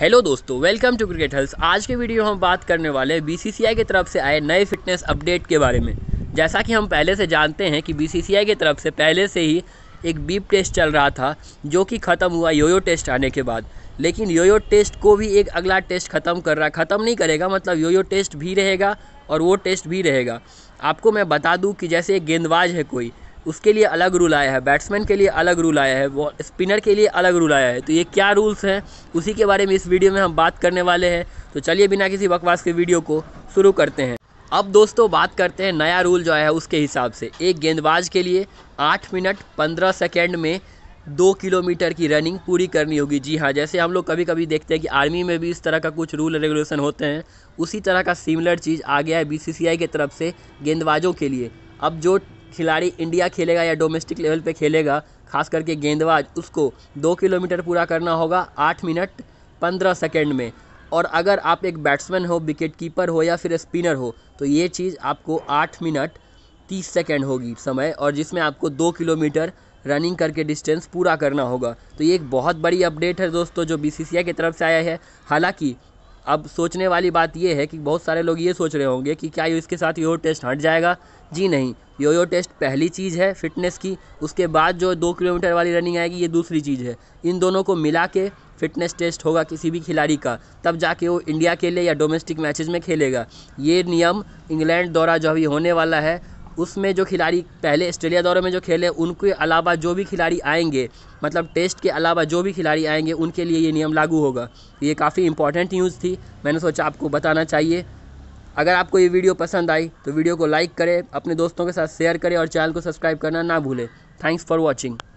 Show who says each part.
Speaker 1: hello दोस्तों welcome to cricket hulls आज के वीडियो हम बात करने वाले हैं बीसीसीआई की तरफ से आए नए फिटनेस अपडेट के बारे में जैसा कि हम पहले से जानते हैं कि बीसीसीआई की तरफ से पहले से ही एक बीप टेस्ट e e चल रहा था जो कि ख़त्म हुआ योयो टेस्ट आने के बाद लेकिन योयो टेस्ट को भी एक अगला टेस्ट ख़त्म कर रहा ख़त्म नहीं करेगा मतलब योयो टेस्ट भी रहेगा और वो टेस्ट भी रहेगा आपको मैं बता दूँ कि जैसे एक गेंदबाज है कोई उसके लिए अलग रूल आया है बैट्समैन के लिए अलग रूल आया है वो स्पिनर के लिए अलग रूल आया है तो ये क्या रूल्स हैं उसी के बारे में इस वीडियो में हम बात करने वाले हैं तो चलिए बिना किसी बकवास के वीडियो को शुरू करते हैं अब दोस्तों बात करते हैं नया रूल जो है उसके हिसाब से एक गेंदबाज के लिए आठ मिनट पंद्रह सेकेंड में दो किलोमीटर की रनिंग पूरी करनी होगी जी हाँ जैसे हम लोग कभी कभी देखते हैं कि आर्मी में भी इस तरह का कुछ रूल रेगुलेशन होते हैं उसी तरह का सिमिलर चीज़ आ गया है बीसीसीआई की तरफ से गेंदबाजों के लिए अब जो खिलाड़ी इंडिया खेलेगा या डोमेस्टिक लेवल पे खेलेगा खास करके गेंदबाज उसको दो किलोमीटर पूरा करना होगा आठ मिनट पंद्रह सेकेंड में और अगर आप एक बैट्समैन हो विकेट कीपर हो या फिर स्पिनर हो तो ये चीज़ आपको आठ मिनट तीस सेकेंड होगी समय और जिसमें आपको दो किलोमीटर रनिंग करके डिस्टेंस पूरा करना होगा तो ये एक बहुत बड़ी अपडेट है दोस्तों जो बी की तरफ से आया है हालाँकि अब सोचने वाली बात यह है कि बहुत सारे लोग ये सोच रहे होंगे कि क्या इसके साथ योयो टेस्ट हट जाएगा जी नहीं योयो टेस्ट पहली चीज़ है फिटनेस की उसके बाद जो दो किलोमीटर वाली रनिंग आएगी ये दूसरी चीज़ है इन दोनों को मिला के फिटनेस टेस्ट होगा किसी भी खिलाड़ी का तब जाके वो इंडिया के लिए या डोमेस्टिक मैचेस में खेलेगा ये नियम इंग्लैंड द्वारा जो अभी होने वाला है उसमें जो खिलाड़ी पहले ऑस्ट्रेलिया दौरे में जो खेले उनके अलावा जो भी खिलाड़ी आएंगे मतलब टेस्ट के अलावा जो भी खिलाड़ी आएंगे उनके लिए ये नियम लागू होगा ये काफ़ी इंपॉर्टेंट न्यूज़ थी मैंने सोचा आपको बताना चाहिए अगर आपको ये वीडियो पसंद आई तो वीडियो को लाइक करें अपने दोस्तों के साथ शेयर करें और चैनल को सब्सक्राइब करना ना भूलें थैंक्स फॉर वॉचिंग